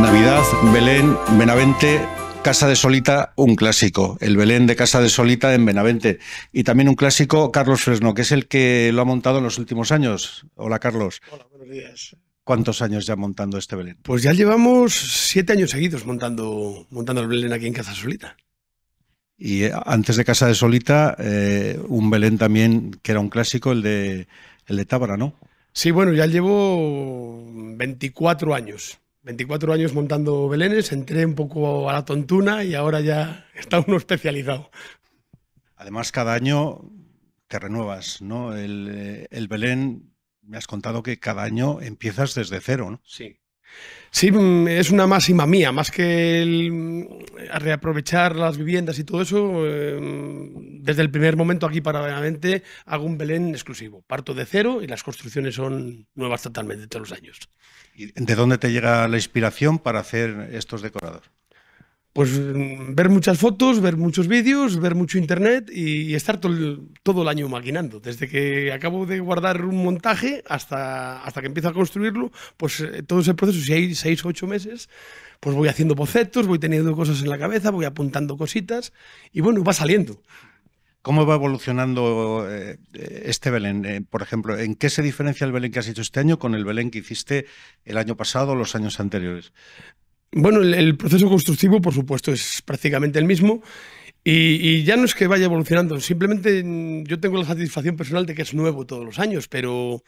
Navidad, Belén, Benavente, Casa de Solita, un clásico. El Belén de Casa de Solita en Benavente. Y también un clásico, Carlos Fresno, que es el que lo ha montado en los últimos años. Hola, Carlos. Hola, buenos días. ¿Cuántos años ya montando este Belén? Pues ya llevamos siete años seguidos montando, el Belén aquí en Casa de Solita. Y eh, antes de Casa de Solita, eh, un Belén también que era un clásico, el de, el de Tábara, ¿no? Sí, bueno, ya llevo 24 años. 24 años montando belenes, entré un poco a la tontuna y ahora ya está uno especializado. Además, cada año te renuevas, ¿no? El, eh, Belén, me has contado que cada año empiezas desde cero, ¿no? Sí. Sí, mm, es una máxima mía, más que mm, reaprovechar las viviendas y todo eso, em, desde el primer momento aquí paralelamente, hago un Belén exclusivo. Parto de cero y las construcciones son nuevas totalmente todos los años. ¿De dónde te llega la inspiración para hacer estos decorados? Pues mm, ver muchas fotos, ver muchos vídeos, ver mucho internet y estar todo el, año maquinando. Desde que acabo de guardar un montaje hasta, hasta que empiezo a construirlo, pues eh, todo ese proceso, si hay seis o ocho meses, pues voy haciendo bocetos, voy teniendo cosas en la cabeza, voy apuntando cositas y bueno, va saliendo. ¿Cómo va evolucionando eh, eh, este Belén? Eh, por ejemplo, ¿en qué se diferencia el Belén que has hecho este año con el Belén que hiciste el año pasado o los años anteriores? Bueno, el proceso constructivo, por supuesto, es prácticamente el mismo. Y, ya no es que vaya evolucionando, simplemente mm, yo tengo la satisfacción personal de que es nuevo todos los años, pero,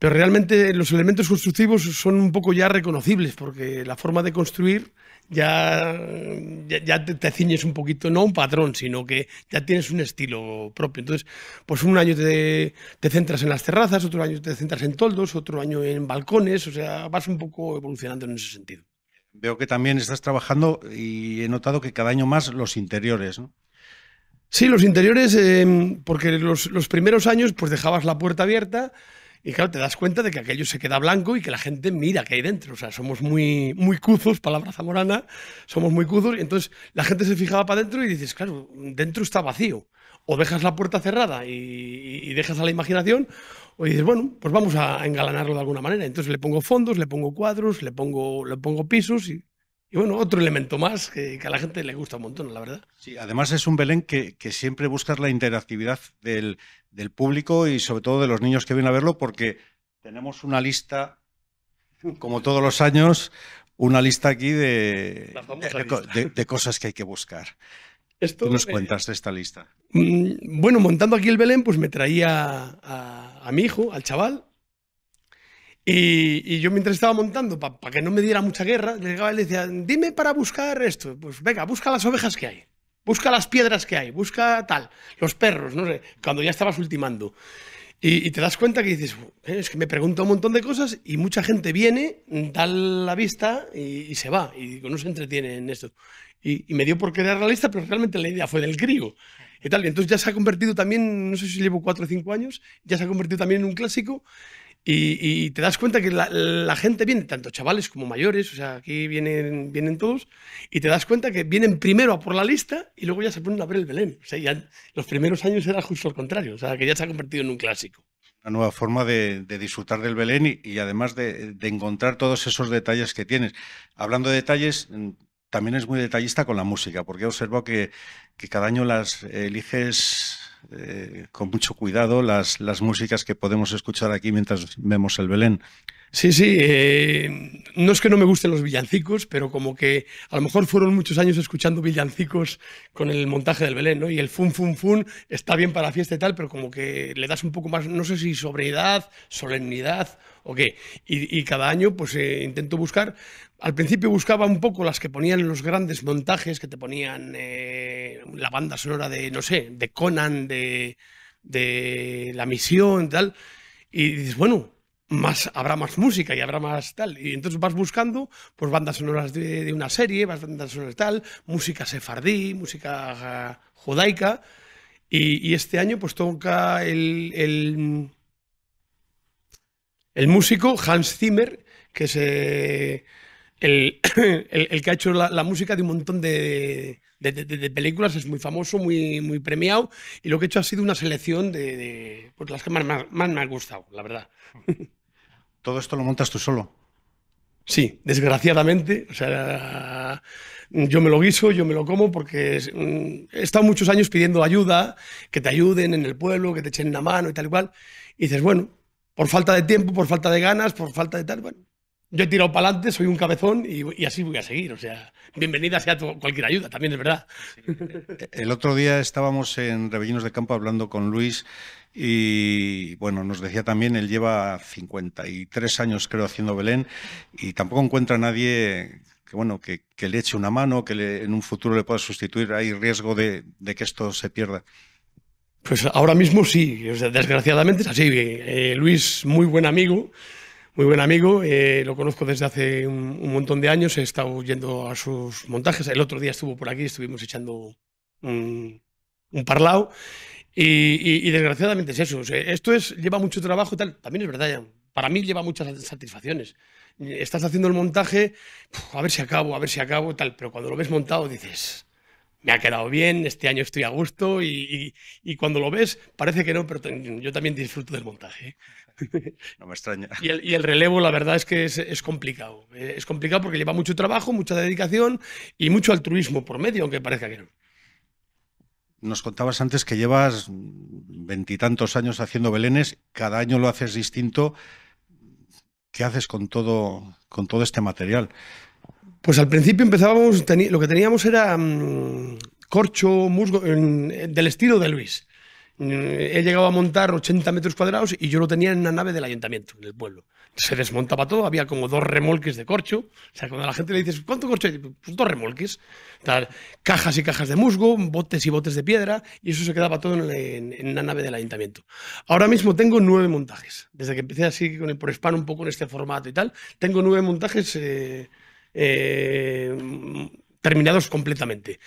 pero realmente los elementos constructivos son un poco ya reconocibles, porque la forma de construir ya, ya, te, ciñes un poquito, no un patrón, sino que ya tienes un estilo propio. Entonces, pues un año te, te centras en las terrazas, otro año te centras en toldos, otro año en balcones, o sea, vas un poco evolucionando en ese sentido. Veo que también estás trabajando y he notado que cada año más los interiores, ¿no? Sí, los interiores, em, porque los, primeros años pues dejabas la puerta abierta y claro, te das cuenta de que aquello se queda blanco y que la gente mira que hay dentro. O sea, somos muy, muy cuzos, palabra zamorana, somos muy cuzos. Y entonces la gente se fijaba para dentro y dices, claro, dentro está vacío. O dejas la puerta cerrada y dejas a la imaginación, y dices, bueno, pues vamos a engalanarlo de alguna manera. Entonces le pongo fondos, le pongo cuadros, le pongo, le pongo pisos y, bueno, otro elemento más que, a la gente le gusta un montón, la verdad. Sí, además es un Belén que, que siempre buscas la interactividad del, público y sobre todo de los niños que vienen a verlo, porque tenemos una lista, como todos los años, una lista aquí de cosas que hay que buscar. ¿Qué nos cuentas de esta lista? Mm, bueno, montando aquí el Belén, pues me traía a, mi hijo, al chaval, y, yo mientras estaba montando, para que no me diera mucha guerra, le decía, dime para buscar esto. Pues venga, busca las ovejas que hay, busca las piedras que hay, busca tal, los perros, no sé, cuando ya estabas ultimando. Y, te das cuenta que dices, es que me pregunta un montón de cosas y mucha gente viene, da la vista y, se va. Y digo, no se entretiene en esto. Y, me dio por crear la lista, pero realmente la idea fue del griego. Y tal. entonces ya se ha convertido también, no sé si llevo cuatro o cinco años, ya se ha convertido también en un clásico. Y, te das cuenta que la, gente viene, tanto chavales como mayores, o sea, aquí vienen, vienen todos, y te das cuenta que vienen primero a por la lista y luego ya se ponen a ver el Belén. O sea, ya los primeros años era justo al contrario, o sea, que ya se ha convertido en un clásico una nueva forma de, disfrutar del Belén y, además de, encontrar todos esos detalles que tienes. Hablando de detalles, mm, también es muy detallista con la música, porque he observado que, que cada año las eliges eh, con mucho cuidado las, las músicas que podemos escuchar aquí mientras vemos el Belén. Sí, sí, eh, no es que no me gusten los villancicos, pero como que a lo mejor fueron muchos años escuchando villancicos con el montaje del Belén, ¿no? Y el fun, fun, fun está bien para fiesta y tal, pero como que le das un poco más, no sé si sobriedad, solemnidad o qué. Y, cada año pues eh, intento buscar, al principio buscaba un poco las que ponían los grandes montajes que te ponían la banda sonora de, no sé, de Conan, de, La Misión, tal. Y dices, bueno, más, habrá más música y habrá más tal. Y entonces vas buscando pues, bandas sonoras de, una serie, bandas sonoras tal, música sefardí, música ah, judaica. Y, este año pues toca el, el, músico Hans Zimmer, que es eh, el, que ha hecho la música de un montón de, de, películas, es muy famoso, muy, muy premiado, y lo que he hecho ha sido una selección de, pues, las que más, me han gustado, la verdad. ¿Todo esto lo montas tú solo? Sí, desgraciadamente, o sea, yo me lo guiso, yo me lo como, porque mm, he estado muchos años pidiendo ayuda, que te ayuden en el pueblo, que te echen la mano y tal y cual, y dices, bueno, por falta de tiempo, por falta de ganas, por falta de tal, bueno, yo he tirado para adelante, soy un cabezón y, así voy a seguir. O sea, bienvenida sea cualquier ayuda, también es verdad. El otro día estábamos en Rebellinos de Campo hablando con Luis y, bueno, nos decía también, él lleva 53 años, creo, haciendo Belén y tampoco encuentra a nadie que, bueno, que, le eche una mano, que le, en un futuro le pueda sustituir. Hay riesgo de, que esto se pierda. Pues ahora mismo sí, desgraciadamente es así. que eh, Luis, muy buen amigo, muy buen amigo, eh, lo conozco desde hace un, montón de años, he estado yendo a sus montajes, el otro día estuvo por aquí, estuvimos echando un, parlao y, desgraciadamente es eso, esto es, lleva mucho trabajo, tal, también es verdad, para mí lleva muchas satisfacciones. Estás haciendo el montaje, a ver si acabo, a ver si acabo, tal, pero cuando lo ves montado dices, me ha quedado bien, este año estoy a gusto y, cuando lo ves parece que no, pero yo también disfruto del montaje. ¿eh? No me extraña. Y el, relevo, la verdad es que es, complicado. Eh, es complicado porque lleva mucho trabajo, mucha dedicación y mucho altruismo por medio, aunque parezca que no. Nos contabas antes que llevas veintitantos años haciendo belenes, cada año lo haces distinto. ¿Qué haces con todo, con todo este material? Pues al principio empezábamos, lo que teníamos era mm, corcho, musgo, del estilo de Luis. he mm, llegado a montar 80 metros cuadrados y yo lo tenía en una nave del ayuntamiento, en el pueblo. Se desmontaba todo, había como dos remolques de corcho. O sea, cuando a la gente le dices, ¿cuánto corcho hay? Pues dos remolques. Tal, cajas y cajas de musgo, botes y botes de piedra, y eso se quedaba todo en, la una nave del ayuntamiento. Ahora mismo tengo nueve montajes. Desde que empecé así con el un poco en este formato y tal, tengo nueve montajes. Eh, eh, terminados completamente.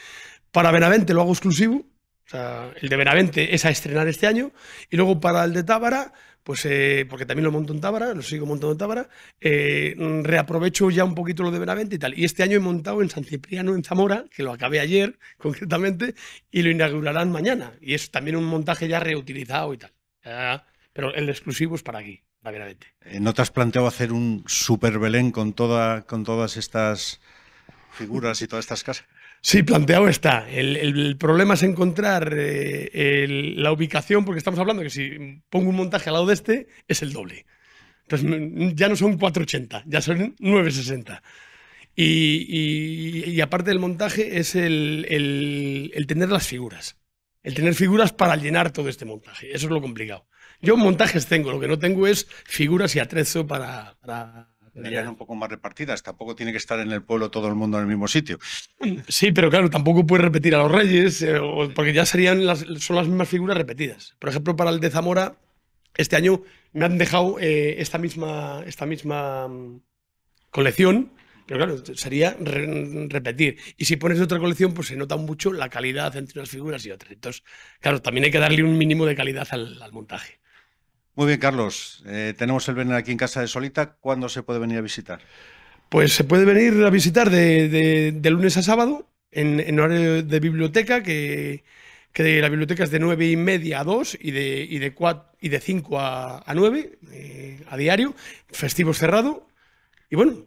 Para Benavente lo hago exclusivo, el de Benavente es a estrenar este año, y luego para el de Tábara, pues eh, porque también lo monto en Tábara, lo sigo montando en Tábara, eh, reaprovecho ya un poquito lo de Benavente y tal. Y este año he montado en San Cipriano, en Zamora, que lo acabé ayer concretamente, y lo inaugurarán mañana. Y es también un montaje ya reutilizado y tal. Pero el exclusivo es para aquí. Eh, ¿No te has planteado hacer un super Belén con, toda, con todas estas figuras y todas estas casas? Sí, planteado está. El, problema es encontrar eh, la ubicación, porque estamos hablando que si pongo un montaje al lado de este, es el doble. Entonces mm, ya no son 480, ya son 960. y aparte del montaje es el tener las figuras. El tener figuras para llenar todo este montaje. Eso es lo complicado. Yo montajes tengo, lo que no tengo es figuras y atrezo para... para... un poco más repartidas, tampoco tiene que estar en el pueblo todo el mundo en el mismo sitio. Sí, pero claro, tampoco puedes repetir a los reyes, eh, porque ya serían las, son las mismas figuras repetidas. Por ejemplo, para el de Zamora, este año me han dejado eh, esta, misma, esta misma mm, colección, pero claro, sería repetir. Y si pones otra colección, pues se nota mucho la calidad entre unas figuras y otras. Entonces, claro, también hay que darle un mínimo de calidad al montaje. Muy bien, Carlos. Eh, tenemos el verano aquí en casa de Solita. ¿Cuándo se puede venir a visitar? Pues se puede venir a visitar de, lunes a sábado en, horario de biblioteca, que, la biblioteca es de nueve y media a 2 y de, y de 5 a, 9 eh, a diario, festivo cerrado. Y bueno,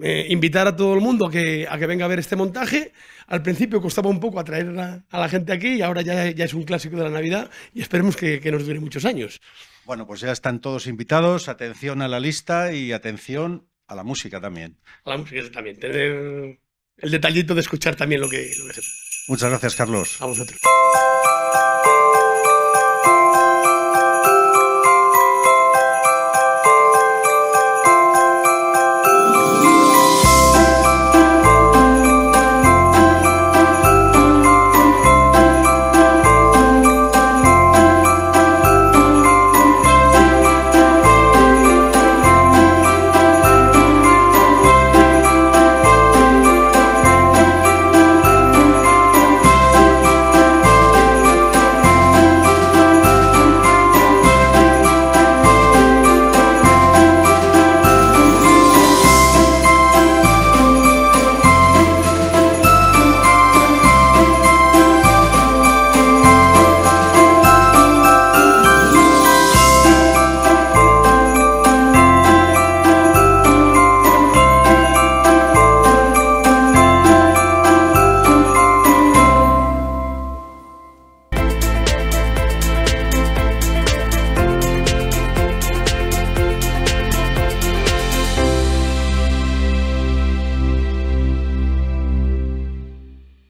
eh, invitar a todo el mundo a que, venga a ver este montaje. Al principio costaba un poco atraer a, la gente aquí y ahora ya, ya, es un clásico de la Navidad y esperemos que, nos dure muchos años. Bueno, pues ya están todos invitados. Atención a la lista y atención a la música también. A la música también. Tener el detallito de escuchar también lo que, lo que se... Muchas gracias, Carlos. A vosotros.